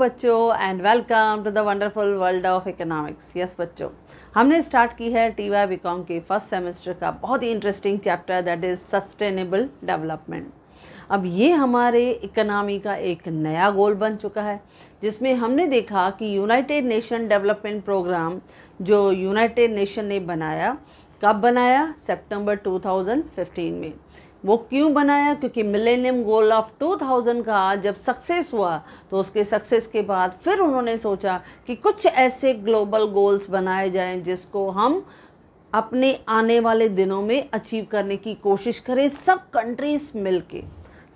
बच्चों and welcome to the wonderful world of economics yes बच्चों हमने स्टार्ट की है टी वाई बी कॉम के फर्स्ट सेमेस्टर का बहुत ही interesting chapter that is sustainable development अब ये हमारे इकनॉमी का एक नया गोल बन चुका है जिसमें हमने देखा कि यूनाइटेड नेशन डेवलपमेंट प्रोग्राम जो यूनाइटेड नेशन ने बनाया कब बनाया सितंबर 2015 में वो क्यों बनाया क्योंकि मिलेनियम गोल ऑफ 2000 का जब सक्सेस हुआ तो उसके सक्सेस के बाद फिर उन्होंने सोचा कि कुछ ऐसे ग्लोबल गोल्स बनाए जाएं जिसको हम अपने आने वाले दिनों में अचीव करने की कोशिश करें सब कंट्रीज़ मिलके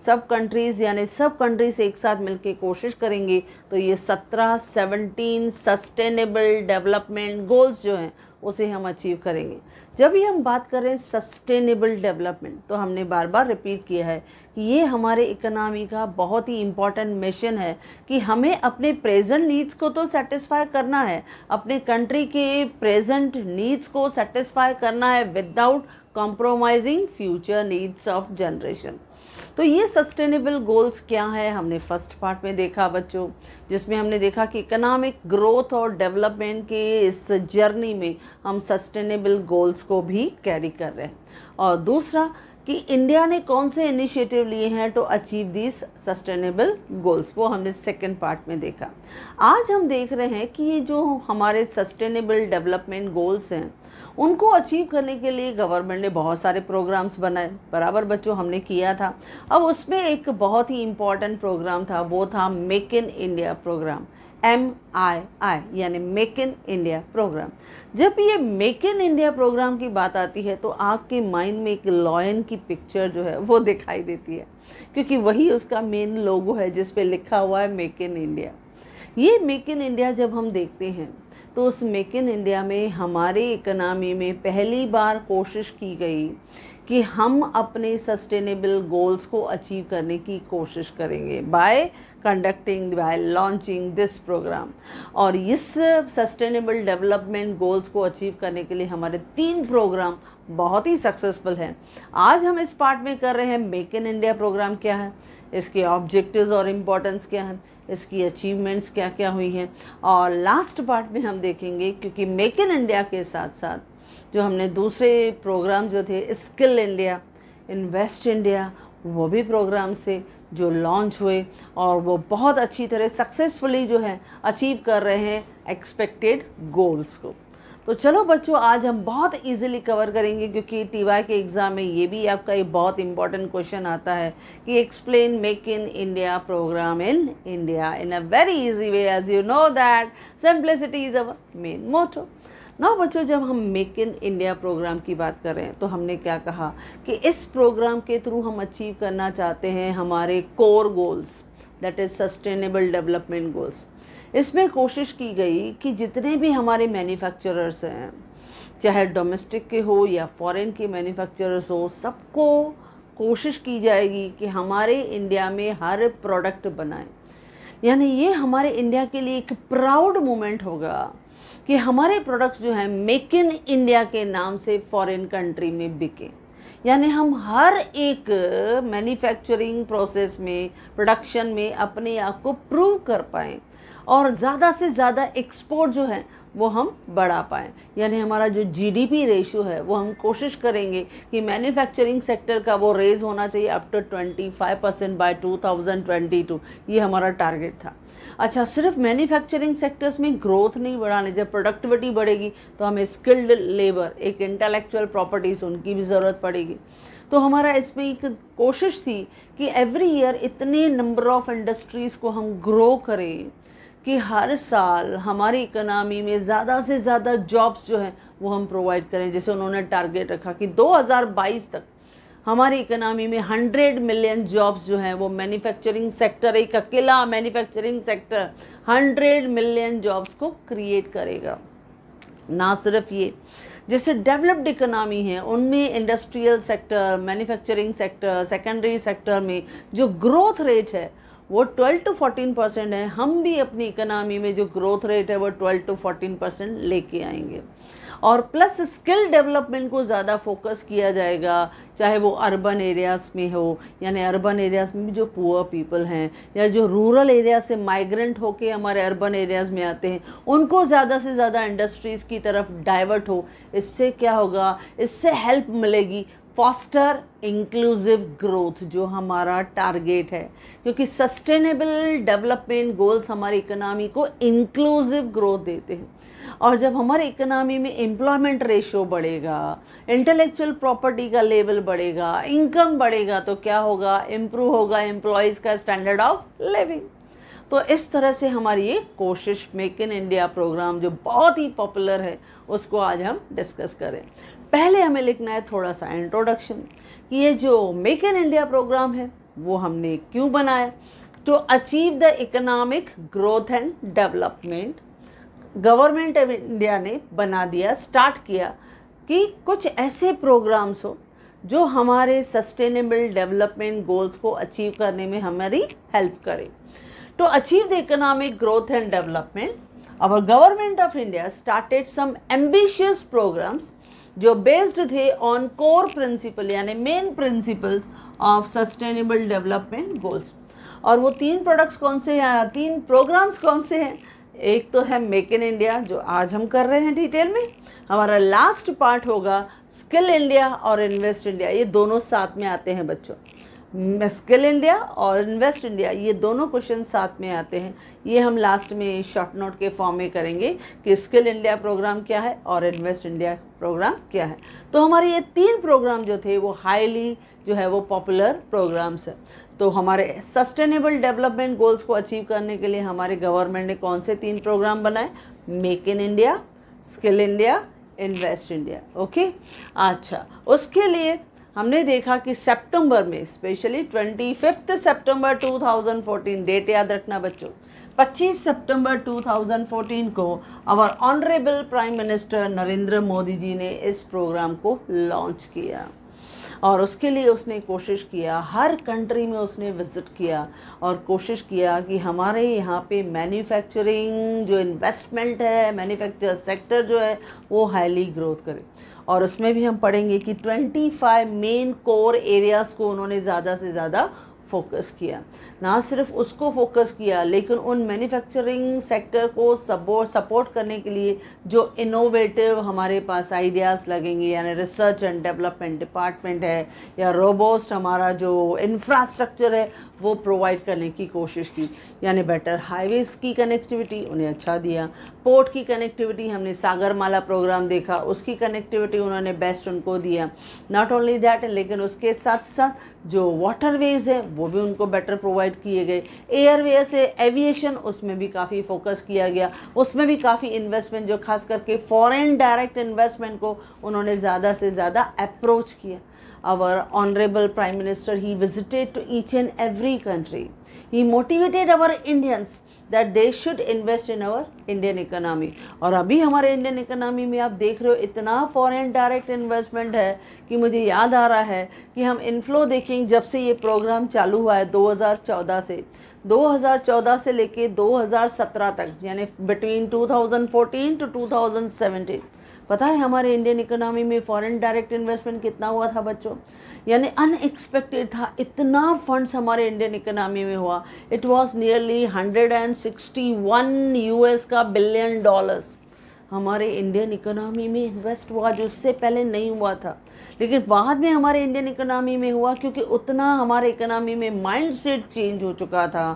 सब कंट्रीज़ यानी सब कंट्रीज़ एक साथ मिलकर कोशिश करेंगे तो ये सत्रह सेवनटीन सस्टेनेबल डेवलपमेंट गोल्स जो हैं उसे हम अचीव करेंगे जब भी हम बात करें सस्टेनेबल डेवलपमेंट तो हमने बार बार रिपीट किया है कि ये हमारे इकनॉमी का बहुत ही इम्पॉर्टेंट मिशन है कि हमें अपने प्रेजेंट नीड्स को तो सेटिस्फाई करना है अपने कंट्री के प्रेजेंट नीड्स को सेटिस्फाई करना है without compromising future needs of generation तो ये सस्टेनेबल गोल्स क्या है हमने फर्स्ट पार्ट में देखा बच्चों जिसमें हमने देखा कि इकोनॉमिक ग्रोथ और डेवलपमेंट के इस जर्नी में हम सस्टेनेबल गोल्स को भी कैरी कर रहे हैं और दूसरा कि इंडिया ने कौन से इनिशिएटिव लिए हैं to achieve this sustainable goals वो हमने सेकेंड पार्ट में देखा आज हम देख रहे हैं कि ये जो हमारे सस्टेनेबल डेवलपमेंट गोल्स हैं उनको अचीव करने के लिए गवर्नमेंट ने बहुत सारे प्रोग्राम्स बनाए बराबर बच्चों हमने किया था अब उसमें एक बहुत ही इम्पॉर्टेंट प्रोग्राम था वो था make in India programme M I I यानी मेक इन इंडिया प्रोग्राम जब ये मेक इन इंडिया प्रोग्राम की बात आती है तो आपके माइंड में एक लॉयन की पिक्चर जो है वो दिखाई देती है क्योंकि वही उसका मेन लोगो है जिस पे लिखा हुआ है मेक इन इंडिया ये मेक इन इंडिया जब हम देखते हैं तो उस मेक इन इंडिया में हमारे इकनॉमी में पहली बार कोशिश की गई कि हम अपने सस्टेनेबल गोल्स को अचीव करने की कोशिश करेंगे by conducting while launching this programme और इस सस्टेनेबल डेवलपमेंट गोल्स को अचीव करने के लिए हमारे तीन प्रोग्राम बहुत ही सक्सेसफुल हैं आज हम इस पार्ट में कर रहे हैं मेक इन इंडिया प्रोग्राम क्या है इसके ऑब्जेक्टिव्स और इम्पोर्टेंस क्या हैं इसकी अचीवमेंट्स क्या क्या हुई हैं और लास्ट पार्ट में हम देखेंगे क्योंकि मेक इन इंडिया के साथ साथ जो हमने दूसरे प्रोग्राम जो थे स्किल इंडिया इन्वेस्ट इंडिया वो भी प्रोग्राम से जो लॉन्च हुए और वो बहुत अच्छी तरह सक्सेसफुली जो है अचीव कर रहे हैं एक्सपेक्टेड गोल्स को तो चलो बच्चों आज हम बहुत इजीली कवर करेंगे क्योंकि वाई के एग्ज़ाम में ये भी आपका एक बहुत इंपॉर्टेंट क्वेश्चन आता है कि explain make in India programme in India in a very easy way as you know that simplicity is our main motto ना बच्चों जब हम मेक इन इंडिया प्रोग्राम की बात करें तो हमने क्या कहा कि इस प्रोग्राम के थ्रू हम अचीव करना चाहते हैं हमारे core goals that is sustainable development goals इसमें कोशिश की गई कि जितने भी हमारे मैन्युफैक्चरर्स हैं चाहे डोमेस्टिक के हो या फॉरेन के मैन्युफैक्चरर्स हो सबको कोशिश की जाएगी कि हमारे इंडिया में हर प्रोडक्ट बनाएं यानी ये हमारे इंडिया के लिए एक प्राउड मोमेंट होगा कि हमारे प्रोडक्ट्स जो हैं मेक इन इंडिया के नाम से फॉरेन कंट्री में बिके यानी हम हर एक मैन्युफैक्चरिंग प्रोसेस में प्रोडक्शन में अपने आप को प्रूव कर पाएँ और ज़्यादा से ज़्यादा एक्सपोर्ट जो है वो हम बढ़ा पाएँ यानी हमारा जो जीडीपी रेशो है वो हम कोशिश करेंगे कि मैन्युफैक्चरिंग सेक्टर का वो रेज होना चाहिए up to twenty five percent by two thousand twenty two ये हमारा टारगेट था अच्छा सिर्फ मैन्युफैक्चरिंग सेक्टर्स में ग्रोथ नहीं बढ़ाने जब प्रोडक्टिविटी बढ़ेगी तो हमें स्किल्ड लेबर एक इंटेलेक्चुअल प्रॉपर्टीज़ उनकी भी ज़रूरत पड़ेगी तो हमारा इसमें एक कोशिश थी कि एवरी ईयर इतने नंबर ऑफ़ इंडस्ट्रीज़ को हम ग्रो करें कि हर साल हमारी इकनॉमी में ज़्यादा से ज़्यादा जॉब्स जो हैं वो हम प्रोवाइड करें जैसे उन्होंने टारगेट रखा कि 2022 तक हमारी इकोनॉमी में हंड्रेड मिलियन जॉब्स जो हैं वो मैन्युफैक्चरिंग सेक्टर एक अकेला manufacturing sector hundred million jobs को क्रिएट करेगा ना सिर्फ ये जैसे डेवलप्ड इकोनॉमी है उनमें industrial sector manufacturing sector secondary sector में जो ग्रोथ रेट है वो 12 टू 14 परसेंट है हम भी अपनी इकोनॉमी में जो ग्रोथ रेट है वो 12 टू 14 परसेंट लेके आएंगे और प्लस स्किल डेवलपमेंट को ज़्यादा फोकस किया जाएगा चाहे वो अर्बन एरियाज़ में हो यानी अर्बन एरियाज़ में भी जो पुअर पीपल हैं या जो रूरल एरिया से माइग्रेंट होके हमारे अर्बन एरियाज़ में आते हैं उनको ज़्यादा से ज़्यादा इंडस्ट्रीज़ की तरफ डाइवर्ट हो इससे क्या होगा इससे हेल्प मिलेगी फॉस्टर इंक्लूसिव ग्रोथ जो हमारा टारगेट है क्योंकि सस्टेनेबल डेवलपमेंट गोल्स हमारी इकोनॉमी को इंक्लूसिव ग्रोथ देते हैं और जब हमारे इकोनॉमी में एम्प्लॉयमेंट रेशो बढ़ेगा इंटेलेक्चुअल प्रॉपर्टी का लेवल बढ़ेगा इनकम बढ़ेगा तो क्या होगा इम्प्रूव होगा एम्प्लॉयज़ का स्टैंडर्ड ऑफ लिविंग तो इस तरह से हमारी ये कोशिश मेक इन इंडिया प्रोग्राम जो बहुत ही पॉपुलर है उसको आज हम डिस्कस करें पहले हमें लिखना है थोड़ा सा इंट्रोडक्शन कि ये जो मेक इन इंडिया प्रोग्राम है वो हमने क्यों बनाया to achieve the economic growth and development government of India ने बना दिया स्टार्ट किया कि कुछ ऐसे प्रोग्राम्स हो जो हमारे सस्टेनेबल डेवलपमेंट गोल्स को अचीव करने में हमारी हेल्प करें टू तो achieve the economic growth and development और government of India started some ambitious programmes जो बेस्ड थे ऑन कोर प्रिंसिपल यानी main principles of sustainable development goals और वो तीन प्रोडक्ट्स कौन से हैं तीन प्रोग्राम्स कौन से हैं एक तो है मेक इन इंडिया जो आज हम कर रहे हैं डिटेल में हमारा लास्ट पार्ट होगा स्किल इंडिया और इन्वेस्ट इंडिया ये दोनों साथ में आते हैं बच्चों स्किल इंडिया और इन्वेस्ट इंडिया ये दोनों क्वेश्चन साथ में आते हैं ये हम लास्ट में शॉर्ट नोट के फॉर्म में करेंगे कि स्किल इंडिया प्रोग्राम क्या है और इन्वेस्ट इंडिया प्रोग्राम क्या है तो हमारे ये तीन प्रोग्राम जो थे वो हाईली जो है वो पॉपुलर प्रोग्राम्स हैं तो हमारे सस्टेनेबल डेवलपमेंट गोल्स को अचीव करने के लिए हमारे गवर्नमेंट ने कौन से तीन प्रोग्राम बनाए make in India skill India invest India okay अच्छा उसके लिए हमने देखा कि सितंबर में specially twenty fifth September two thousand fourteen date याद रखना बच्चों 25 सितंबर 2014 को our honourable prime minister Narendra Modi ji ने इस प्रोग्राम को लॉन्च किया और उसके लिए उसने कोशिश किया हर कंट्री में उसने विज़िट किया और कोशिश किया कि हमारे यहाँ पे मैन्युफैक्चरिंग जो इन्वेस्टमेंट है मैन्युफैक्चर सेक्टर जो है वो हाईली ग्रोथ करे और उसमें भी हम पढ़ेंगे कि 25 मेन कोर एरियाज़ को उन्होंने ज़्यादा से ज़्यादा फोकस किया ना सिर्फ उसको फोकस किया लेकिन उन मैन्युफैक्चरिंग सेक्टर को सपोर्ट सपोर्ट करने के लिए जो इनोवेटिव हमारे पास आइडियाज़ लगेंगे यानी रिसर्च एंड डेवलपमेंट डिपार्टमेंट है या रोबोस्ट हमारा जो इंफ्रास्ट्रक्चर है वो प्रोवाइड करने की कोशिश की यानी बेटर हाईवेज़ की कनेक्टिविटी उन्हें अच्छा दिया पोर्ट की कनेक्टिविटी हमने सागरमाला प्रोग्राम देखा उसकी कनेक्टिविटी उन्होंने बेस्ट उनको दिया नॉट ओनली दैट लेकिन उसके साथ साथ जो वाटर वेज है वो भी उनको बेटर प्रोवाइड किए गए एयरवेज है एविएशन उसमें भी काफ़ी फोकस किया गया उसमें भी काफ़ी इन्वेस्टमेंट जो खास करके फॉरेन डायरेक्ट इन्वेस्टमेंट को उन्होंने ज़्यादा से ज़्यादा अप्रोच किया our honorable prime minister he visited to each and every country he motivated our indians that they should invest in our Indian economy और अभी हमारे इंडियन इकोनॉमी में आप देख रहे हो इतना फॉरेन डायरेक्ट इन्वेस्टमेंट है कि मुझे याद आ रहा है कि हम इनफ्लो देखें जब से ये प्रोग्राम चालू हुआ है 2014 से 2014 से लेके 2017 तक यानी बिटवीन 2014 टू 2017 पता है हमारे इंडियन इकोनॉमी में फॉरेन डायरेक्ट इन्वेस्टमेंट कितना हुआ था बच्चों यानी अनएक्सपेक्टेड था इतना फंड्स हमारे इंडियन इकोनॉमी में हुआ इट वाज नियरली 161 यूएस का बिलियन डॉलर्स हमारे इंडियन इकोनॉमी में इन्वेस्ट हुआ जो उससे पहले नहीं हुआ था लेकिन बाद में हमारे इंडियन इकोनॉमी में हुआ क्योंकि उतना हमारे इकोनॉमी में माइंड सेट चेंज हो चुका था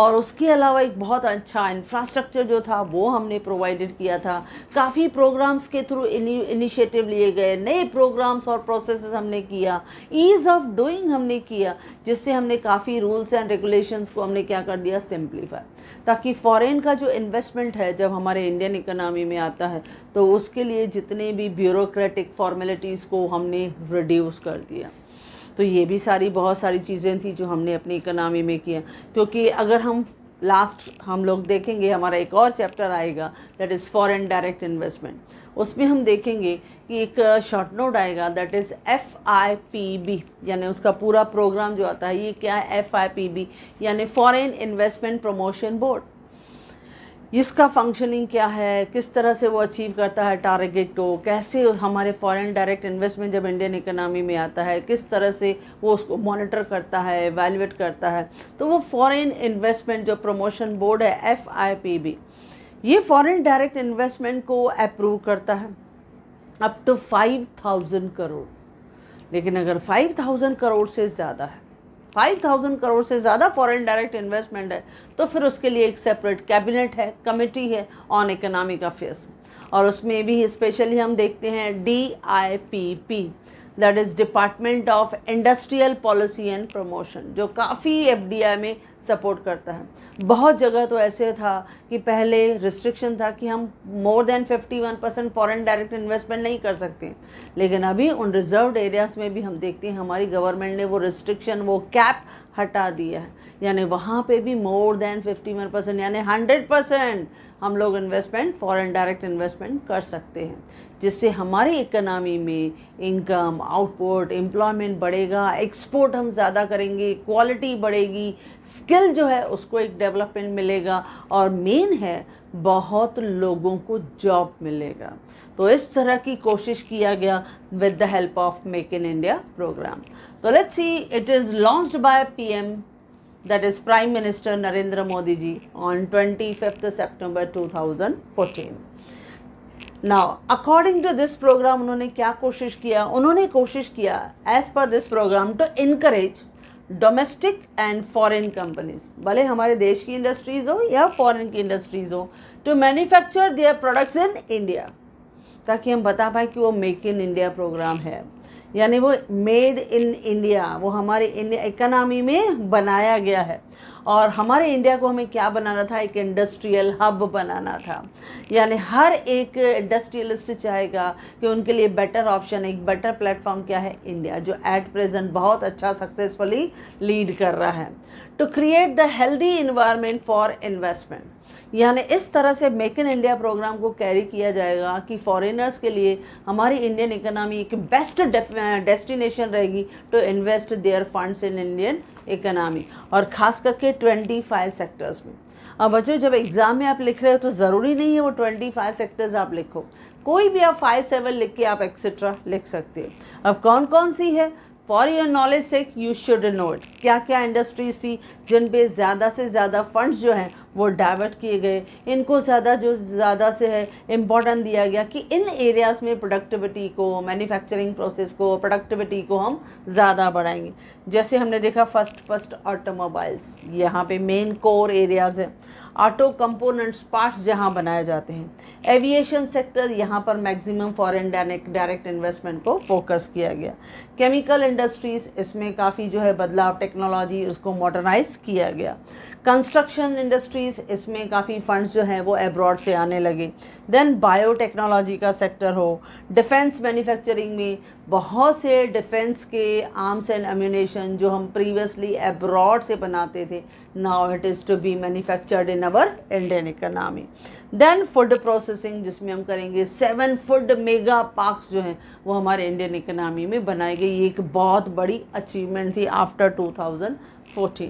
और उसके अलावा एक बहुत अच्छा इंफ्रास्ट्रक्चर जो था वो हमने प्रोवाइडेड किया था काफ़ी प्रोग्राम्स के थ्रू इनिशिएटिव लिए गए नए प्रोग्राम्स और प्रोसेस हमने किया ईज़ ऑफ डूइंग हमने किया जिससे हमने काफ़ी रूल्स एंड रेगुलेशंस को हमने क्या कर दिया सिंप्लीफाई ताकि फ़ॉरेन का जो इन्वेस्टमेंट है जब हमारे इंडियन इकोनॉमी में आता है तो उसके लिए जितने भी ब्यूरोक्रेटिक फॉर्मेलिटीज़ को हमने रिड्यूस कर दिया तो ये भी सारी बहुत सारी चीज़ें थी जो हमने अपनी इकोनॉमी में किया क्योंकि अगर हम लास्ट हम लोग देखेंगे हमारा एक और चैप्टर आएगा that is foreign direct investment उसमें हम देखेंगे कि एक शॉर्ट नोट आएगा that is F I P B यानी उसका पूरा प्रोग्राम जो आता है ये क्या है एफ आई पी बी यानी फॉरेन इन्वेस्टमेंट प्रमोशन बोर्ड इसका फंक्शनिंग क्या है किस तरह से वो अचीव करता है टारगेट को कैसे हमारे फॉरेन डायरेक्ट इन्वेस्टमेंट जब इंडियन इकोनॉमी में आता है किस तरह से वो उसको मॉनिटर करता है वैल्यूएट करता है तो वो फॉरेन इन्वेस्टमेंट जो प्रमोशन बोर्ड है एफ आई पी बी ये फॉरेन डायरेक्ट इन्वेस्टमेंट को अप्रूव करता है up to five thousand crore लेकिन अगर फाइव थाउजेंड करोड़ से ज़्यादा है फाइव थाउजेंड करोड़ से ज़्यादा फॉरेन डायरेक्ट इन्वेस्टमेंट है तो फिर उसके लिए एक सेपरेट कैबिनेट है कमेटी है ऑन इकोनॉमिक अफेयर्स और उसमें भी स्पेशली हम देखते हैं D I P P that is department of industrial policy and promotion जो काफ़ी एफ डी आई में सपोर्ट करता है बहुत जगह तो ऐसे था कि पहले रिस्ट्रिक्शन था कि हम more than 51 percent foreign direct investment नहीं कर सकते लेकिन अभी उन रिजर्व एरियाज़ में भी हम देखते हैं हमारी गवर्नमेंट ने वो रिस्ट्रिक्शन वो कैप हटा दिया है यानी वहाँ पे भी more than fifty one percent यानी हंड्रेड परसेंट हम लोग इन्वेस्टमेंट फॉरेन डायरेक्ट इन्वेस्टमेंट कर सकते हैं जिससे हमारी इकोनॉमी में इनकम आउटपुट एम्प्लॉयमेंट बढ़ेगा एक्सपोर्ट हम ज़्यादा करेंगे क्वालिटी बढ़ेगी स्किल जो है उसको एक डेवलपमेंट मिलेगा और मेन है बहुत लोगों को जॉब मिलेगा तो इस तरह की कोशिश किया गया with the help of make in India programme तो let's see it is launch by PM that is prime minister Narendra Modi ji on twenty fifth September two now according to this programme उन्होंने क्या कोशिश किया उन्होंने कोशिश किया as per this programme to encourage domestic and foreign companies भले हमारे देश की इंडस्ट्रीज हो या फॉरेन की इंडस्ट्रीज हो to manufacture their products in India ताकि हम बता पाए कि वो मेक इन इंडिया प्रोग्राम है यानी वो मेड इन इंडिया वो हमारे इंडिया इकनॉमी में बनाया गया है और हमारे इंडिया को हमें क्या बनाना था एक इंडस्ट्रियल हब बनाना था यानी हर एक इंडस्ट्रियलिस्ट चाहेगा कि उनके लिए बेटर ऑप्शन एक बेटर प्लेटफॉर्म क्या है इंडिया जो एट प्रेजेंट बहुत अच्छा सक्सेसफुली लीड कर रहा है to create the healthy environment for investment यानी इस तरह से मेक इन इंडिया प्रोग्राम को कैरी किया जाएगा कि फॉरेनर्स के लिए हमारी इंडियन इकोनॉमी एक बेस्ट डेस्टिनेशन रहेगी टू तो invest their funds in Indian economy और ख़ास करके ट्वेंटी फाइव सेक्टर्स में अब बच्चों जब एग्ज़ाम में आप लिख रहे हो तो ज़रूरी नहीं है वो ट्वेंटी फाइव सेक्टर्स आप लिखो कोई भी आप फाइव सेवन लिख के आप एक्सेट्रा लिख सकते हो अब कौन कौन सी है फॉर योर नॉलेज से यू शुड नोट क्या क्या इंडस्ट्रीज थी जिन पे ज़्यादा से ज़्यादा फंड्स जो हैं वो डाइवर्ट किए गए इनको ज़्यादा जो ज़्यादा से है इम्पोर्टेंट दिया गया कि इन एरियाज़ में प्रोडक्टिविटी को मैन्युफैक्चरिंग प्रोसेस को प्रोडक्टिविटी को हम ज़्यादा बढ़ाएंगे जैसे हमने देखा फर्स्ट फर्स्ट ऑटोमोबाइल्स यहाँ पे मेन कोर एरियाज़ हैं ऑटो कंपोनेंट्स पार्ट्स जहां बनाए जाते हैं एविएशन सेक्टर यहां पर मैक्सिमम फॉरेन डायरेक्ट इन्वेस्टमेंट को फोकस किया गया केमिकल इंडस्ट्रीज इसमें काफ़ी जो है बदलाव टेक्नोलॉजी उसको मॉडर्नाइज किया गया कंस्ट्रक्शन इंडस्ट्रीज इसमें काफ़ी फंड्स जो हैं वो एब्रॉड से आने लगे देन बायोटेक्नोलॉजी का सेक्टर हो डिफेंस मैन्युफैक्चरिंग में बहुत से डिफेंस के आर्म्स एंड अम्यूनेशन जो हम प्रीवियसली एब्रॉड से बनाते थे now it is to be manufactured in our Indian economy then food processing जिसमें हम करेंगे सेवन फूड मेगा पार्क्स जो हैं वो हमारे इंडियन इकनॉमी में बनाई गई ये एक बहुत बड़ी अचीवमेंट थी थाउजेंड 2014.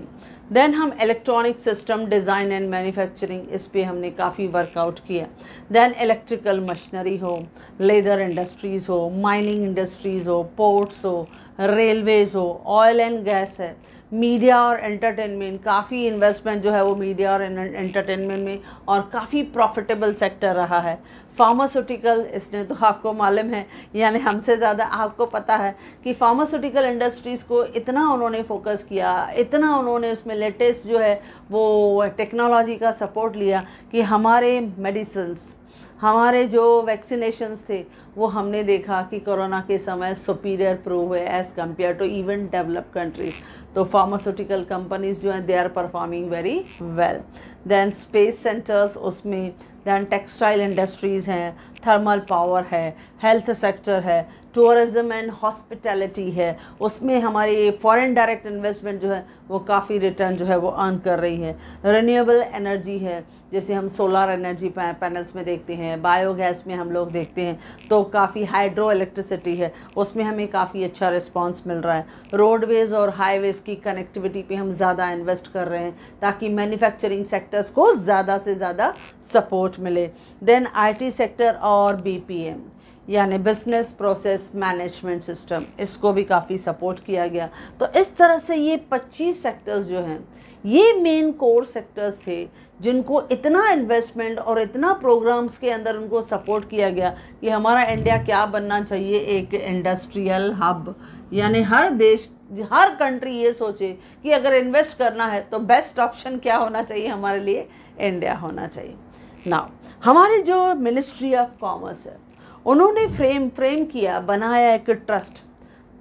देन हम electronic system design and manufacturing इस पर हमने काफ़ी वर्कआउट किया देन इलेक्ट्रिकल मशीनरी हो लेदर इंडस्ट्रीज़ हो माइनिंग इंडस्ट्रीज़ हो पोर्ट्स हो रेलवेज़ हो ऑयल एंड गैस है मीडिया और एंटरटेनमेंट काफ़ी इन्वेस्टमेंट जो है वो मीडिया और एंटरटेनमेंट में और काफ़ी प्रॉफिटेबल सेक्टर रहा है फार्मास्यूटिकल इसने तो आपको मालूम है यानी हमसे ज़्यादा आपको पता है कि फार्मास्यूटिकल इंडस्ट्रीज़ को इतना उन्होंने फोकस किया इतना उन्होंने उसमें लेटेस्ट जो है वो टेक्नोलॉजी का सपोर्ट लिया कि हमारे मेडिसन्स हमारे जो वैक्सीनेशंस थे वो हमने देखा कि कोरोना के समय सुपीरियर प्रूव हुए as compare to even develop countries तो फार्मास्यूटिकल कंपनीज़ जो हैं they are performing very well than space centres उसमें दैन टेक्सटाइल इंडस्ट्रीज़ हैं थर्मल पावर है हेल्थ सेक्टर है टूरिज़म एंड हॉस्पिटैलिटी है उसमें हमारी फॉरेन डायरेक्ट इन्वेस्टमेंट जो है वो काफ़ी रिटर्न जो है वो अर्न कर रही है रिन्यूएबल एनर्जी है जैसे हम सोलर एनर्जी पैनल्स में देखते हैं बायोगैस में हम लोग देखते हैं तो काफ़ी हाइड्रो इलेक्ट्रिसिटी है उसमें हमें काफ़ी अच्छा रिस्पॉन्स मिल रहा है रोडवेज़ और हाईवेज़ की कनेक्टिविटी पर हम ज़्यादा इन्वेस्ट कर रहे हैं ताकि मैन्युफैक्चरिंग सेक्टर्स को ज़्यादा से ज़्यादा सपोर्ट मिले देन आई सेक्टर और बी यानी बिजनेस प्रोसेस मैनेजमेंट सिस्टम इसको भी काफ़ी सपोर्ट किया गया तो इस तरह से ये 25 सेक्टर्स जो हैं ये मेन कोर सेक्टर्स थे जिनको इतना इन्वेस्टमेंट और इतना प्रोग्राम्स के अंदर उनको सपोर्ट किया गया कि हमारा इंडिया क्या बनना चाहिए एक इंडस्ट्रियल हब यानी हर देश हर कंट्री ये सोचे कि अगर इन्वेस्ट करना है तो बेस्ट ऑप्शन क्या होना चाहिए हमारे लिए इंडिया होना चाहिए ना हमारी जो मिनिस्ट्री ऑफ कॉमर्स है उन्होंने फ्रेम फ्रेम किया बनाया एक ट्रस्ट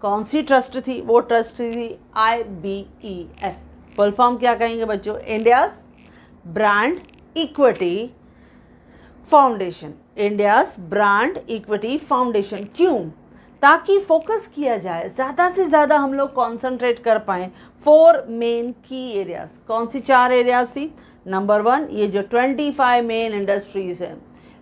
कौन सी ट्रस्ट थी वो ट्रस्ट थी I B E F full form क्या कहेंगे बच्चों India's brand equity foundation India's brand equity foundation क्यों ताकि फोकस किया जाए ज़्यादा से ज़्यादा हम लोग कॉन्सनट्रेट कर पाएँ फोर मेन की एरियाज कौन सी चार एरियाज थी नंबर वन ये जो ट्वेंटी फाइव मेन इंडस्ट्रीज़ हैं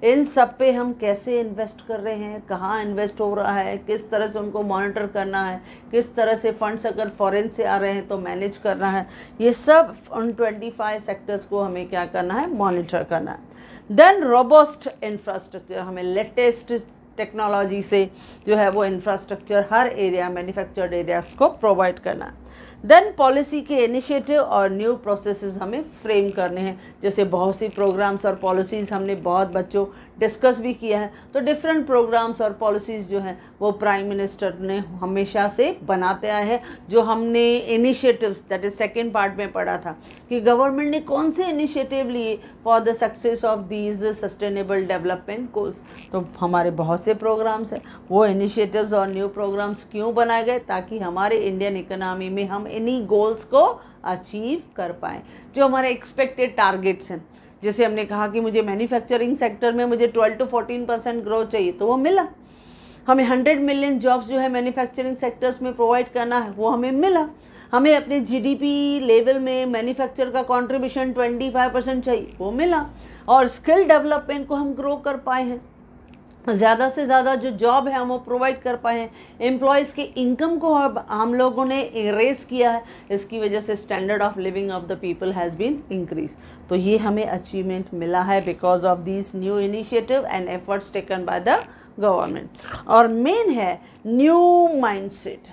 इन सब पे हम कैसे इन्वेस्ट कर रहे हैं कहाँ इन्वेस्ट हो रहा है किस तरह से उनको मॉनिटर करना है किस तरह से फंड्स अगर फॉरेन से आ रहे हैं तो मैनेज करना है ये सब उन ट्वेंटी फाइव सेक्टर्स को हमें क्या करना है मॉनिटर करना है देन रोबोस्ट इंफ्रास्ट्रक्चर हमें लेटेस्ट टेक्नोलॉजी से जो है वो इंफ्रास्ट्रक्चर हर एरिया मैन्युफैक्चर्ड एरियाज़ को प्रोवाइड करना देन पॉलिसी के इनिशिएटिव और न्यू प्रोसेसेस हमें फ्रेम करने हैं जैसे बहुत सी प्रोग्राम्स और पॉलिसीज़ हमने बहुत बच्चों डिस्कस भी किया है तो डिफरेंट प्रोग्राम्स और पॉलिसीज़ जो हैं वो प्राइम मिनिस्टर ने हमेशा से बनाते आए हैं जो हमने initiatives that is second part में पढ़ा था कि गवर्नमेंट ने कौन से इनिशिएटिव लिए for the success of these sustainable development goals तो हमारे बहुत से प्रोग्राम्स हैं वो इनिशिएटिव्स और न्यू प्रोग्राम्स क्यों बनाए गए ताकि हमारे इंडियन इकोनॉमी में हम इन्हीं गोल्स को अचीव कर पाएँ जो हमारे एक्सपेक्टेड टारगेट्स हैं जैसे हमने कहा कि मुझे मैन्युफैक्चरिंग सेक्टर में मुझे 12 टू 14 परसेंट ग्रोथ चाहिए तो वो मिला हमें 100 मिलियन जॉब्स जो है मैन्युफैक्चरिंग सेक्टर्स में प्रोवाइड करना है वो हमें मिला हमें अपने जीडीपी लेवल में मैन्युफैक्चर का कंट्रीब्यूशन 25 परसेंट चाहिए वो मिला और स्किल डेवलपमेंट को हम ग्रो कर पाए हैं ज़्यादा से ज़्यादा जो जॉब है हम वो प्रोवाइड कर पाए एम्प्लॉयज़ के इनकम को अब हम लोगों ने इरेज किया है इसकी वजह से standard of living of the people has been increase तो ये हमें अचीवमेंट मिला है because of this new initiative and efforts taken by the government और मेन है न्यू माइंडसेट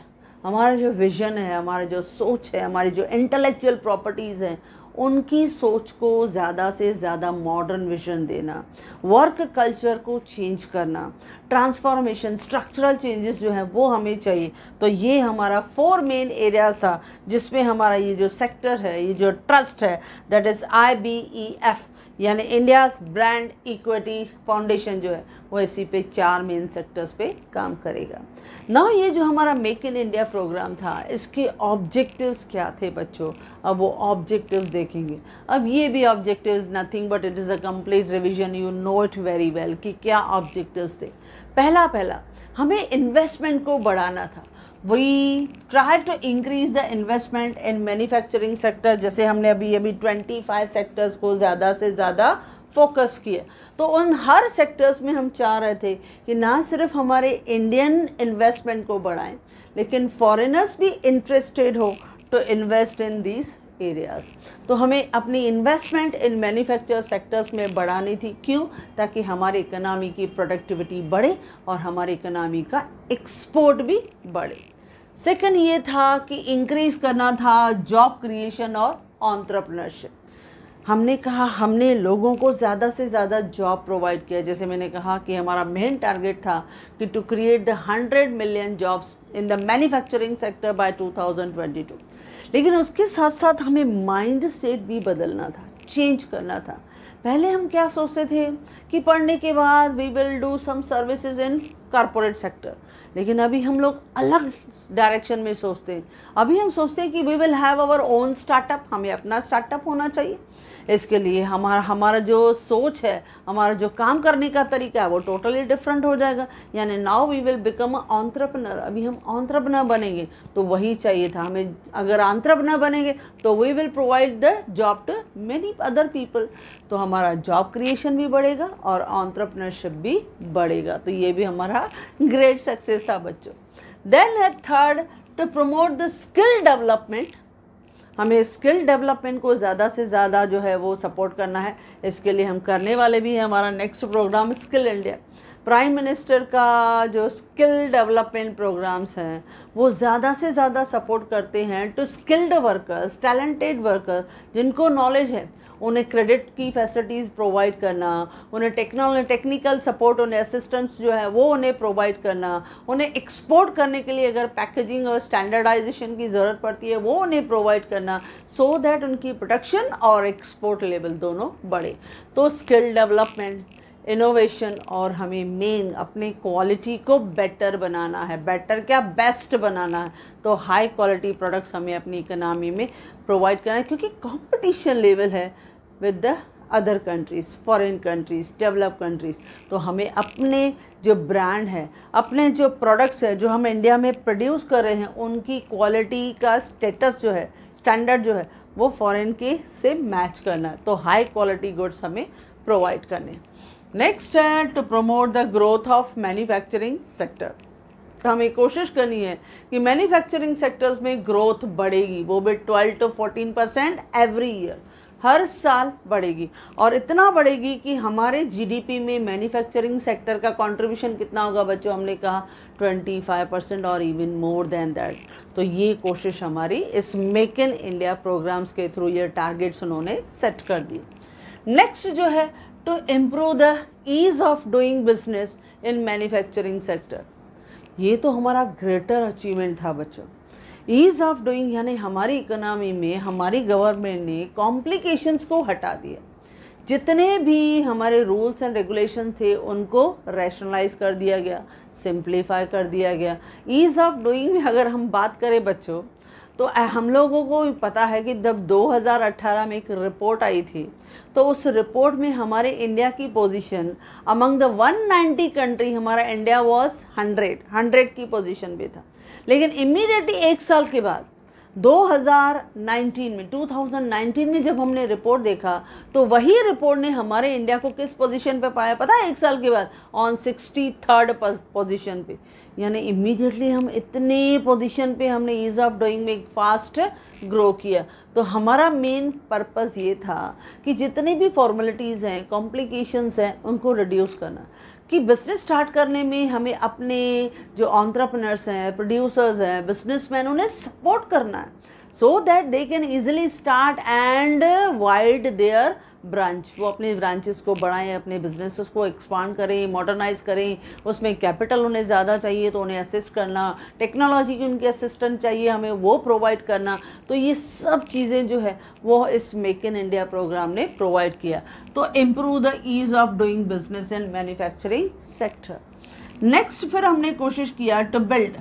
हमारा जो विजन है हमारा जो सोच है हमारी जो इंटेलेक्चुअल प्रॉपर्टीज़ हैं उनकी सोच को ज़्यादा से ज़्यादा मॉडर्न विजन देना वर्क कल्चर को चेंज करना ट्रांसफॉर्मेशन स्ट्रक्चरल चेंजेस जो हैं वो हमें चाहिए तो ये हमारा फोर मेन एरियाज था जिसमें हमारा ये जो सेक्टर है ये जो ट्रस्ट है that is I B E F यानी इंडियाज ब्रांड इक्विटी फाउंडेशन जो है वो इसी पे चार मेन सेक्टर्स पे काम करेगा ना ये जो हमारा मेक इन इंडिया प्रोग्राम था इसके ऑब्जेक्टिव्स क्या थे बच्चों अब वो ऑब्जेक्टिव्स देखेंगे अब ये भी objectives nothing but it is a complete revision you know it very well कि क्या ऑब्जेक्टिव्स थे पहला पहला हमें इन्वेस्टमेंट को बढ़ाना था we try to increase the investment in manufacturing sector जैसे हमने अभी अभी 25 सेक्टर्स को ज़्यादा से ज़्यादा फोकस किया तो उन हर सेक्टर्स में हम चाह रहे थे कि ना सिर्फ हमारे इंडियन इन्वेस्टमेंट को बढ़ाएं लेकिन फॉरेनर्स भी इंटरेस्टेड हो to invest in these areas तो हमें अपनी इन्वेस्टमेंट इन मैन्युफैक्चर सेक्टर्स में बढ़ानी थी क्यों ताकि हमारे इकनॉमी की प्रोडक्टिविटी बढ़े और हमारे इकनॉमी का एक्सपोर्ट भी बढ़े सेकंड ये था कि इंक्रीज करना था जॉब क्रिएशन और ऑन्ट्रप्रनरशिप हमने कहा हमने लोगों को ज़्यादा से ज़्यादा जॉब प्रोवाइड किया जैसे मैंने कहा कि हमारा मेन टारगेट था कि to create the hundred million jobs in the manufacturing sector by 2022 लेकिन उसके साथ साथ हमें माइंड सेट भी बदलना था चेंज करना था पहले हम क्या सोचते थे कि पढ़ने के बाद we will do some services in corporate sector लेकिन अभी हम लोग अलग डायरेक्शन में सोचते हैं अभी हम सोचते हैं कि we will have our own startup हमें अपना स्टार्टअप होना चाहिए इसके लिए हमारा हमारा जो सोच है हमारा जो काम करने का तरीका है वो टोटली डिफरेंट हो जाएगा यानी now we will become entrepreneur अभी हम ऑन्ट्रप्रनर बनेंगे तो वही चाहिए था हमें अगर ऑन्ट्रप्रनर बनेंगे तो we will provide the job to many other people तो हमारा जॉब क्रिएशन भी बढ़ेगा और ऑन्ट्रप्रनरशिप भी बढ़ेगा तो ये भी हमारा ग्रेट सक्सेस था बच्चों देन है third to promote the skill development हमें स्किल डेवलपमेंट को ज़्यादा से ज़्यादा जो है वो सपोर्ट करना है इसके लिए हम करने वाले भी हैं हमारा next program skill India prime minister का जो स्किल डेवलपमेंट प्रोग्राम्स हैं वो ज़्यादा से ज़्यादा सपोर्ट करते हैं to skilled workers talented workers जिनको नॉलेज है उन्हें क्रेडिट की फैसिलिटीज़ प्रोवाइड करना उन्हें टेक्नोलॉजी टेक्निकल सपोर्ट उन्हें असिस्टेंस जो है वो उन्हें प्रोवाइड करना उन्हें एक्सपोर्ट करने के लिए अगर पैकेजिंग और स्टैंडर्डाइजेशन की ज़रूरत पड़ती है वो उन्हें प्रोवाइड करना सो so दैट उनकी प्रोडक्शन और एक्सपोर्ट लेवल दोनों बढ़े तो स्किल डेवलपमेंट इनोवेशन और हमें मेन अपने क्वालिटी को बेटर बनाना है बेटर क्या बेस्ट बनाना है तो हाई क्वालिटी प्रोडक्ट्स हमें अपनी इकनॉमी में प्रोवाइड करना है क्योंकि कंपटीशन लेवल है with the other countries foreign countries develop countries तो हमें अपने जो ब्रांड है अपने जो प्रोडक्ट्स है जो हम इंडिया में प्रोड्यूस कर रहे हैं उनकी क्वालिटी का स्टेटस जो है स्टैंडर्ड जो है वो फॉरेन के से मैच करना है तो हाई क्वालिटी गुड्स हमें प्रोवाइड करने नेक्स्ट है to promote the growth of manufacturing sector तो हमें कोशिश करनी है कि मैन्युफैक्चरिंग सेक्टर्स में ग्रोथ बढ़ेगी वो भी twelve to fourteen percent every year हर साल बढ़ेगी और इतना बढ़ेगी कि हमारे जीडीपी में मैन्युफैक्चरिंग सेक्टर का कंट्रीब्यूशन कितना होगा बच्चों हमने कहा 25 परसेंट और इवन मोर देन दैट तो ये कोशिश हमारी इस मेक इन इंडिया प्रोग्राम्स के थ्रू ये टारगेट्स उन्होंने सेट कर दिए नेक्स्ट जो है to improve the ease of doing business in manufacturing sector ये तो हमारा ग्रेटर अचीवमेंट था बच्चों ईज़ ऑफ डूइंग यानी हमारी इकोनॉमी में हमारी गवर्नमेंट ने कॉम्प्लिकेशंस को हटा दिया जितने भी हमारे रूल्स एंड रेगुलेशन थे उनको रैशनलाइज कर दिया गया सिंप्लीफाई कर दिया गया ईज़ ऑफ डूइंग में अगर हम बात करें बच्चों तो हम लोगों को पता है कि जब 2018 में एक रिपोर्ट आई थी तो उस रिपोर्ट में हमारे इंडिया की पोजीशन अमंग द 190 कंट्री हमारा इंडिया वाज 100 100 की पोजीशन पे था लेकिन इमीडिएटली एक साल के बाद 2019 में 2019 में जब हमने रिपोर्ट देखा तो वही रिपोर्ट ने हमारे इंडिया को किस पोजीशन पे पाया पता है एक साल के बाद ऑन सिक्सटी थर्ड पोजिशन पर यानी इमीडिएटली हम इतने पोजीशन पे हमने ईज़ ऑफ डूइंग में फास्ट ग्रो किया तो हमारा मेन पर्पस ये था कि जितनी भी फॉर्मेलिटीज़ हैं कॉम्प्लिकेशंस हैं उनको रिड्यूस करना कि बिज़नेस स्टार्ट करने में हमें अपने जो ऑन्ट्रप्रनर्स हैं प्रोड्यूसर्स हैं बिजनेसमैन उन्हें सपोर्ट करना है so that they can easily start and wide their branch वो अपनी ब्रांचेस को बढ़ाएं अपने बिजनेस को एक्सपांड करें मॉडर्नाइज करें उसमें कैपिटल उन्हें ज़्यादा चाहिए तो उन्हें असिस्ट करना टेक्नोलॉजी की उनके असिस्टेंट चाहिए हमें वो प्रोवाइड करना तो ये सब चीज़ें जो है वो इस मेक इन इंडिया प्रोग्राम ने प्रोवाइड किया तो improve the ease of doing business in manufacturing sector next फिर हमने कोशिश किया to build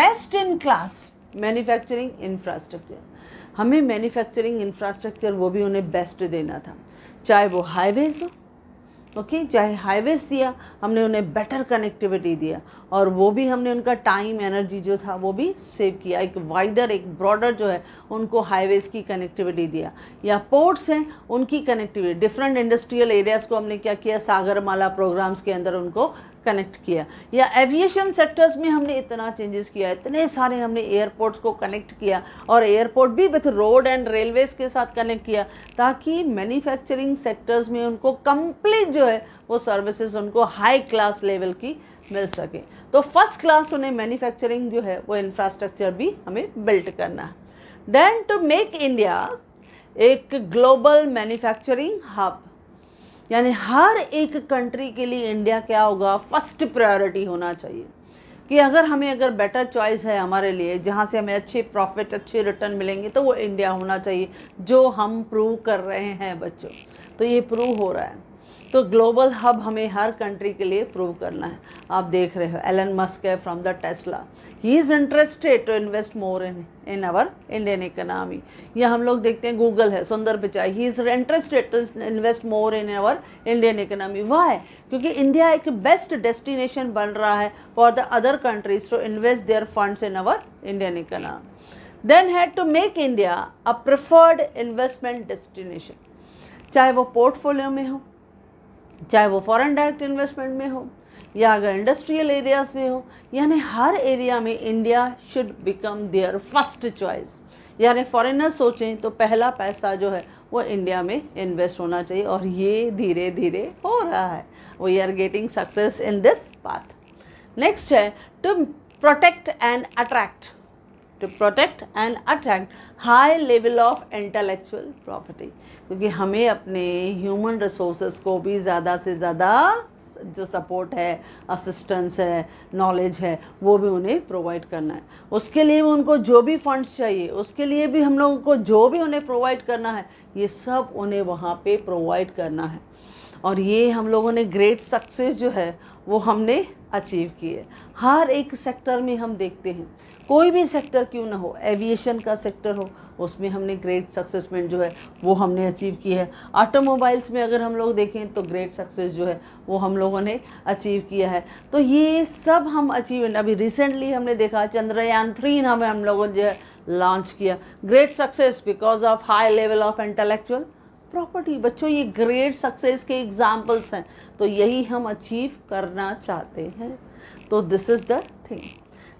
best in class manufacturing infrastructure हमें मैन्युफैक्चरिंग इंफ्रास्ट्रक्चर वो भी उन्हें बेस्ट देना था चाहे वो हाईवेज़ हो ओके चाहे हाईवेज दिया हमने उन्हें बेटर कनेक्टिविटी दिया और वो भी हमने उनका टाइम एनर्जी जो था वो भी सेव किया एक वाइडर एक ब्रॉडर जो है उनको हाईवेज की कनेक्टिविटी दिया या पोर्ट्स हैं उनकी कनेक्टिविटी डिफरेंट इंडस्ट्रियल एरियाज़ को हमने क्या किया सागरमाला प्रोग्राम्स के अंदर उनको कनेक्ट किया या एविएशन सेक्टर्स में हमने इतना चेंजेस किया इतने सारे हमने एयरपोर्ट्स को कनेक्ट किया और एयरपोर्ट भी विथ रोड एंड रेलवेज़ के साथ कनेक्ट किया ताकि मैन्युफैक्चरिंग सेक्टर्स में उनको कंप्लीट जो है वो सर्विसेज उनको हाई क्लास लेवल की मिल सके तो फर्स्ट क्लास उन्हें मैन्युफैक्चरिंग जो है वो इंफ्रास्ट्रक्चर भी हमें बिल्ड करना है देन टू मेक इंडिया एक ग्लोबल मैन्युफैक्चरिंग हब यानी हर एक कंट्री के लिए इंडिया क्या होगा फर्स्ट प्रायोरिटी होना चाहिए कि अगर हमें अगर बेटर चॉइस है हमारे लिए जहाँ से हमें अच्छे प्रॉफिट अच्छे रिटर्न मिलेंगे तो वो इंडिया होना चाहिए जो हम प्रूव कर रहे हैं बच्चों तो ये प्रूव हो रहा है तो ग्लोबल हब हमें हर कंट्री के लिए प्रूव करना है आप देख रहे हो एलन मस्क है from the Tesla he is interested to invest more in in our Indian economy या हम लोग देखते हैं गूगल है Sundar Pichai he is interested to invest more in our Indian economy वह है क्योंकि इंडिया एक बेस्ट डेस्टिनेशन बन रहा है for the other countries to invest their funds in our Indian economy then had to make India a preferred investment destination चाहे वो portfolio में हो चाहे वो फॉरेन डायरेक्ट इन्वेस्टमेंट में हो या अगर इंडस्ट्रियल एरियाज़ में हो यानी हर एरिया में India should become their first choice यानी फॉरेनर सोचें तो पहला पैसा जो है वो इंडिया में इन्वेस्ट होना चाहिए और ये धीरे धीरे हो रहा है we are getting success in this path next है to protect and attract to protect and attract high level of intellectual property क्योंकि हमें अपने human resources को भी ज़्यादा से ज़्यादा जो सपोर्ट है assistance है नॉलेज है वो भी उन्हें प्रोवाइड करना है उसके लिए उनको जो भी फंड्स चाहिए उसके लिए भी हम लोगों को जो भी उन्हें प्रोवाइड करना है ये सब उन्हें वहाँ पर प्रोवाइड करना है और ये हम लोगों ने ग्रेट सक्सेस जो है वो हमने अचीव की है हर एक सेक्टर में हम देखते हैं कोई भी सेक्टर क्यों ना हो एविएशन का सेक्टर हो उसमें हमने ग्रेट सक्सेसमेंट जो है वो हमने अचीव की है ऑटोमोबाइल्स में अगर हम लोग देखें तो ग्रेट सक्सेस जो है वो हम लोगों ने अचीव किया है तो ये सब हम अचीव अभी रिसेंटली हमने देखा चंद्रयान थ्री हमें हम लोगों ने जो है लॉन्च किया great success because of high level of intellectual property बच्चों ये ग्रेट सक्सेस के एग्जाम्पल्स हैं तो यही हम अचीव करना चाहते हैं तो this is the thing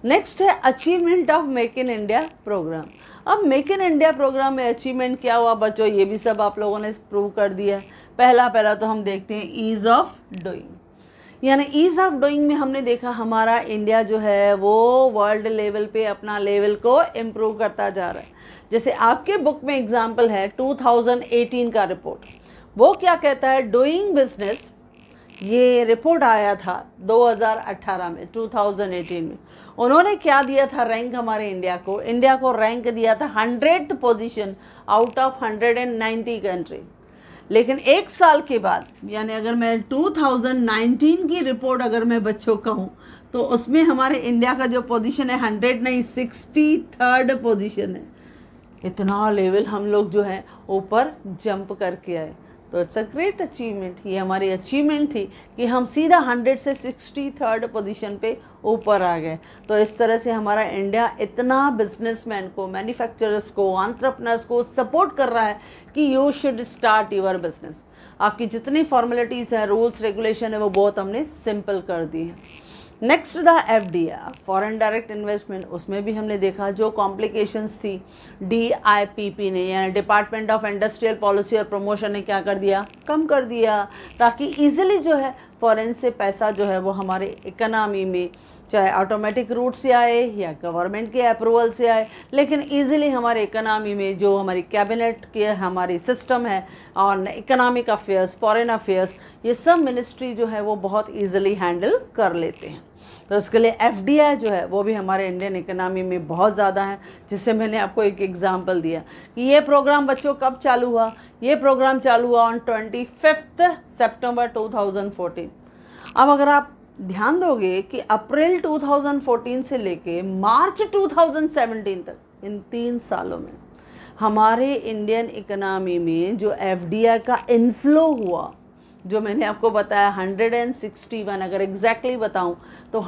next है achievement of make in India program अब मेक इन इंडिया प्रोग्राम में अचीवमेंट क्या हुआ बच्चों ये भी सब आप लोगों ने प्रूव कर दिया है पहला पहला तो हम देखते हैं ईज़ ऑफ डूइंग यानी ईज़ ऑफ डूइंग में हमने देखा हमारा इंडिया जो है वो वर्ल्ड लेवल पे अपना लेवल को इम्प्रूव करता जा रहा है जैसे आपके बुक में एग्जाम्पल है टू का रिपोर्ट वो क्या कहता है डूइंग बिजनेस ये रिपोर्ट आया था 2018 में 2018 में उन्होंने क्या दिया था रैंक हमारे इंडिया को इंडिया को रैंक दिया था hundred position out of hundred and ninety country लेकिन एक साल के बाद यानी अगर मैं 2019 की रिपोर्ट अगर मैं बच्चों का हूँ तो उसमें हमारे इंडिया का जो पोजीशन है हंड्रेड नहीं सिक्सटी थर्ड पोजिशन है इतना लेवल हम लोग जो है ऊपर जंप करके आए तो इट्स अ ग्रेट अचीवमेंट ये हमारी अचीवमेंट थी कि हम सीधा हंड्रेड से सिक्सटी थर्ड पोजिशन पे ऊपर आ गए तो इस तरह से हमारा इंडिया इतना बिजनेसमैन को मैन्युफैक्चरर्स को आंट्रप्रनर्स को सपोर्ट कर रहा है कि you should start your business आपकी जितनी फॉर्मेलिटीज़ हैं रूल्स रेगुलेशन है वो बहुत हमने सिंपल कर दी है next the F D foreign direct investment उसमें भी हमने देखा जो कॉम्प्लिकेशंस थी डी आई पी पी ने यानी डिपार्टमेंट ऑफ इंडस्ट्रियल पॉलिसी और प्रमोशन ने क्या कर दिया कम कर दिया ताकि ईजिली जो है फॉरेन से पैसा जो है वो हमारे इकनॉमी में चाहे ऑटोमेटिक रूट से आए या गवर्नमेंट के अप्रूवल से आए लेकिन ईजिली हमारे इकनॉमी में जो हमारी कैबिनेट के हमारी सिस्टम है और इकनॉमिक अफेयर्स फॉरेन अफेयर्स ये सब मिनिस्ट्री जो है वो बहुत ईजिली हैंडल कर लेते हैं तो उसके लिए एफ जो है वो भी हमारे इंडियन इकनॉमी में बहुत ज़्यादा है जिससे मैंने आपको एक एग्ज़ाम्पल दिया कि ये प्रोग्राम बच्चों कब चालू हुआ ये प्रोग्राम चालू हुआ on twenty fifth September two अब अगर आप ध्यान दोगे कि अप्रैल 2014 से लेके मार्च 2017 तक इन तीन सालों में हमारे इंडियन इकोनॉमी में जो एफ का इनफ्लो हुआ जो मैंने आपको बताया 161 अगर एग्जैक्टली exactly बताऊं तो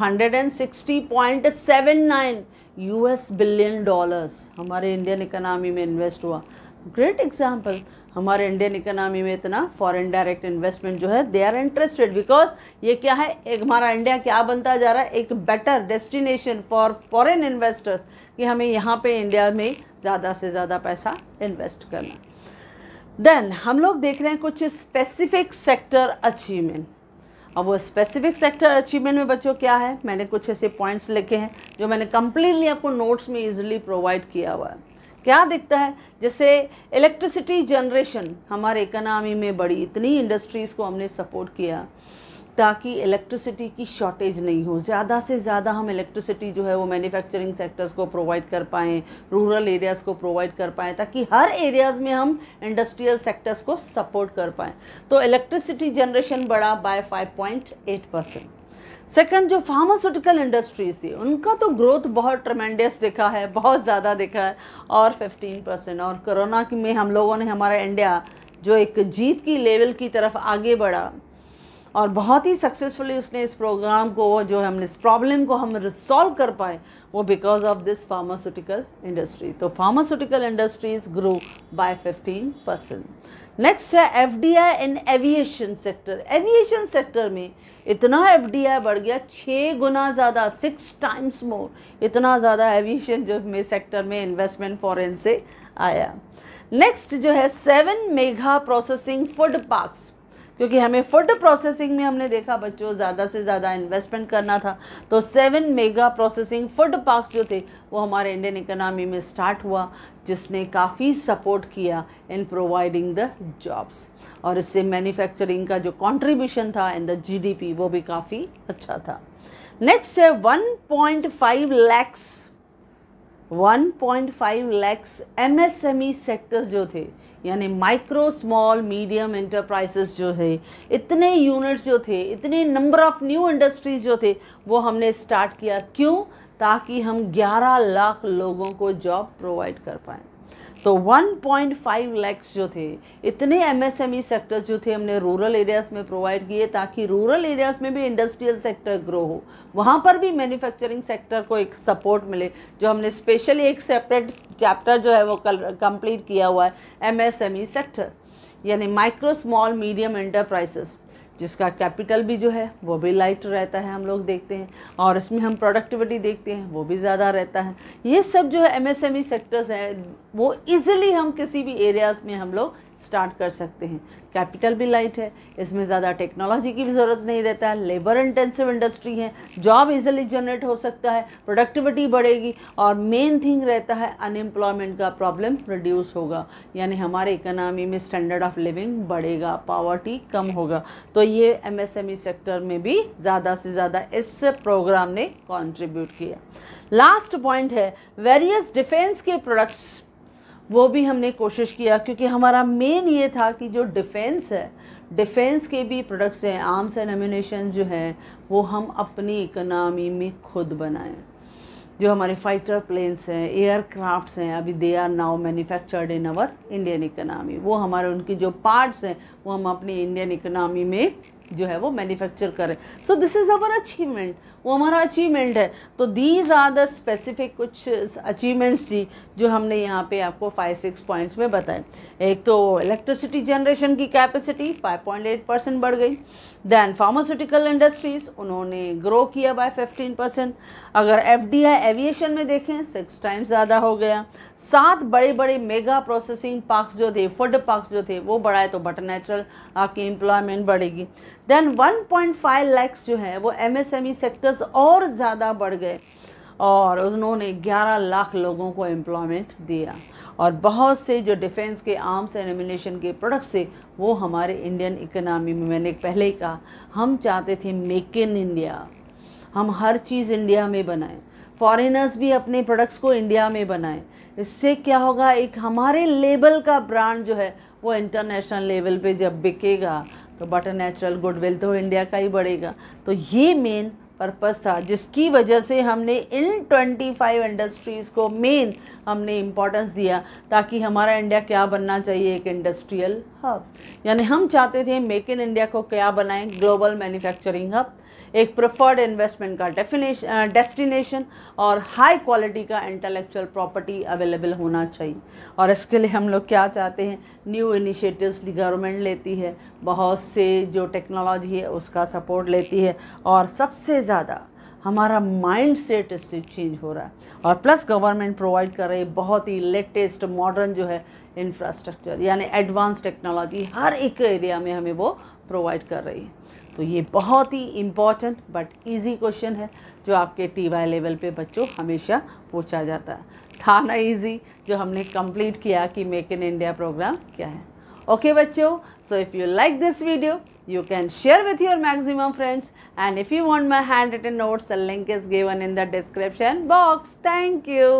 160.79 यूएस बिलियन डॉलर्स हमारे इंडियन इकोनॉमी में इन्वेस्ट हुआ ग्रेट एग्जाम्पल हमारे इंडियन इकोनॉमी में इतना फॉरेन डायरेक्ट इन्वेस्टमेंट जो है दे आर इंटरेस्टेड बिकॉज ये क्या है एक हमारा इंडिया क्या बनता जा रहा है एक better destination for foreign investors कि हमें यहाँ पे इंडिया में ज़्यादा से ज़्यादा पैसा इन्वेस्ट करना देन हम लोग देख रहे हैं कुछ स्पेसिफिक सेक्टर अचीवमेंट अब वो स्पेसिफिक सेक्टर अचीवमेंट में बच्चों क्या है मैंने कुछ ऐसे पॉइंट्स लिखे हैं जो मैंने कम्प्लीटली आपको नोट्स में ईजिली प्रोवाइड किया हुआ है क्या दिखता है जैसे इलेक्ट्रिसिटी जनरेशन हमारे इकोनॉमी में बड़ी इतनी इंडस्ट्रीज़ को हमने सपोर्ट किया ताकि इलेक्ट्रिसिटी की शॉर्टेज नहीं हो ज़्यादा से ज़्यादा हम इलेक्ट्रिसिटी जो है वो मैन्युफैक्चरिंग सेक्टर्स को प्रोवाइड कर पाएँ रूरल एरियाज़ को प्रोवाइड कर पाएँ ताकि हर एरियाज़ में हम इंडस्ट्रियल सेक्टर्स को सपोर्ट कर पाएँ तो इलेक्ट्रिसिटी जनरेशन बढ़ा बाय 5.8 परसेंट सेकेंड जो फार्मास्यूटिकल इंडस्ट्रीज थी उनका तो ग्रोथ बहुत ट्रमेंडियस दिखा है बहुत ज़्यादा दिखा है और फिफ्टीन परसेंट और कोरोना में हम लोगों ने हमारा इंडिया जो एक जीत की लेवल की तरफ आगे बढ़ा और बहुत ही सक्सेसफुली उसने इस प्रोग्राम को जो हमने इस प्रॉब्लम को हम रिसॉल्व कर पाए वो because of this pharmaceutical industry तो pharmaceutical industries grow by 15 percent next है F D I in aviation sector aviation sector में इतना एफ डी आई बढ़ गया छः गुना ज़्यादा सिक्स टाइम्स मोर इतना ज़्यादा एविएशन जो में सेक्टर में इन्वेस्टमेंट फॉरेन से आया नेक्स्ट जो है seven mega processing food parks क्योंकि हमें फूड प्रोसेसिंग में हमने देखा बच्चों ज़्यादा से ज़्यादा इन्वेस्टमेंट करना था तो seven mega processing food parks जो थे वो हमारे इंडियन इकोनॉमी में स्टार्ट हुआ जिसने काफ़ी सपोर्ट किया इन प्रोवाइडिंग द जॉब्स और इससे मैन्युफैक्चरिंग का जो कंट्रीब्यूशन था इन द जीडीपी वो भी काफ़ी अच्छा था नेक्स्ट है 1.5 lakhs five lakhs MSME sectors जो थे यानी माइक्रो स्मॉल मीडियम इंटरप्राइजेस जो है इतने यूनिट्स जो थे इतने नंबर ऑफ न्यू इंडस्ट्रीज़ जो थे वो हमने स्टार्ट किया क्यों ताकि हम 11 लाख लोगों को जॉब प्रोवाइड कर पाएँ तो 1.5 लैक्स जो थे इतने एमएसएमई सेक्टर्स e जो थे हमने रूरल एरियाज़ में प्रोवाइड किए ताकि रूरल एरियाज़ में भी इंडस्ट्रियल सेक्टर ग्रो हो वहाँ पर भी मैन्युफैक्चरिंग सेक्टर को एक सपोर्ट मिले जो हमने स्पेशली एक सेपरेट चैप्टर जो है वो कल कंप्लीट किया हुआ है एमएसएमई सेक्टर e यानी माइक्रो स्मॉल मीडियम एंटरप्राइजेस जिसका कैपिटल भी जो है वो भी लाइट रहता है हम लोग देखते हैं और इसमें हम प्रोडक्टिविटी देखते हैं वो भी ज़्यादा रहता है ये सब जो है एमएसएमई सेक्टर्स e हैं वो इजीली हम किसी भी एरियाज़ में हम लोग स्टार्ट कर सकते हैं कैपिटल भी लाइट है इसमें ज़्यादा टेक्नोलॉजी की भी ज़रूरत नहीं रहता है लेबर इंटेंसिव इंडस्ट्री है जॉब इजिली जनरेट हो सकता है प्रोडक्टिविटी बढ़ेगी और मेन थिंग रहता है अनएम्प्लॉयमेंट का प्रॉब्लम रिड्यूस होगा यानी हमारे इकोनॉमी में स्टैंडर्ड ऑफ लिविंग बढ़ेगा पावर्टी कम होगा तो ये एम सेक्टर e में भी ज़्यादा से ज़्यादा इस प्रोग्राम ने कॉन्ट्रीब्यूट किया लास्ट पॉइंट है वेरियस डिफेंस के प्रोडक्ट्स वो भी हमने कोशिश किया क्योंकि हमारा मेन ये था कि जो डिफेंस है डिफेंस के भी प्रोडक्ट्स हैं आर्म्स एंड एम्यूनेशन जो हैं वो हम अपनी इकनॉमी में खुद बनाएं जो हमारे फाइटर प्लेन्स हैं एयरक्राफ्ट्स हैं अभी they are now manufactured in our Indian economy वो हमारे उनके जो पार्ट्स हैं वो हम अपनी इंडियन इकनॉमी में जो है वो मैन्युफैक्चर करें so this is our achievement वो हमारा अचीवमेंट है तो दीज आर द स्पेसिफिक कुछ अचीवमेंट्स थी जो हमने यहाँ पे आपको फाइव सिक्स पॉइंट्स में बताए एक तो इलेक्ट्रिसिटी जनरेशन की capacity five point eight percent बढ़ गई दैन फार्मास्यूटिकल इंडस्ट्रीज उन्होंने ग्रो किया बाय फिफ्टीन परसेंट अगर एफ डी आई एविएशन में देखें सिक्स टाइम्स ज़्यादा हो गया सात बड़े बड़े मेगा प्रोसेसिंग पार्क्स जो थे फूड पार्क्स जो थे वो बढ़ाए तो बटर नेचुरल आपकी एम्प्लॉयमेंट बढ़ेगी देन 1.5 लैक्स जो है वो एमएसएमई सेक्टर्स e और ज़्यादा बढ़ गए और उन्होंने 11 लाख लोगों को एम्प्लॉयमेंट दिया और बहुत से जो डिफेंस के आर्म्स एंड एमिनेशन के प्रोडक्ट्स से वो हमारे इंडियन इकोनॉमी में मैंने पहले ही कहा हम चाहते थे मेक इन इंडिया हम हर चीज़ इंडिया में बनाएं फॉरेनर्स भी अपने प्रोडक्ट्स को इंडिया में बनाएं इससे क्या होगा एक हमारे लेबल का ब्रांड जो है वो इंटरनेशनल लेवल पे जब बिकेगा तो बटर नेचुरल गुडविल तो इंडिया का ही बढ़ेगा तो ये मेन पर्पस था जिसकी वजह से हमने इन 25 इंडस्ट्रीज़ को मेन हमने इम्पोर्टेंस दिया ताकि हमारा इंडिया क्या बनना चाहिए एक इंडस्ट्रियल हब यानी हम चाहते थे मेक इन इंडिया को क्या बनाएं ग्लोबल मैन्युफैक्चरिंग हब एक प्रेफर्ड इन्वेस्टमेंट का डेफिनेशन डेस्टिनेशन uh, और हाई क्वालिटी का इंटेलेक्चुअल प्रॉपर्टी अवेलेबल होना चाहिए और इसके लिए हम लोग क्या चाहते हैं न्यू इनिशिएटिव्स गवर्नमेंट लेती है बहुत से जो टेक्नोलॉजी है उसका सपोर्ट लेती है और सबसे ज़्यादा हमारा माइंड सेट इससे चेंज हो रहा है और प्लस गवर्नमेंट प्रोवाइड कर रही है बहुत ही लेटेस्ट मॉडर्न जो है इंफ्रास्ट्रक्चर यानी एडवांस टेक्नोलॉजी हर एक एरिया में हमें वो प्रोवाइड कर रही है तो ये बहुत ही इम्पॉर्टेंट बट इजी क्वेश्चन है जो आपके टी वाई लेवल पे बच्चों हमेशा पूछा जाता है था ना इजी जो हमने कंप्लीट किया कि मेक इन इंडिया प्रोग्राम क्या है ओके बच्चों so if you like this video you can share with your maximum friends and if you want my hand written notes the link is given in the description box thank you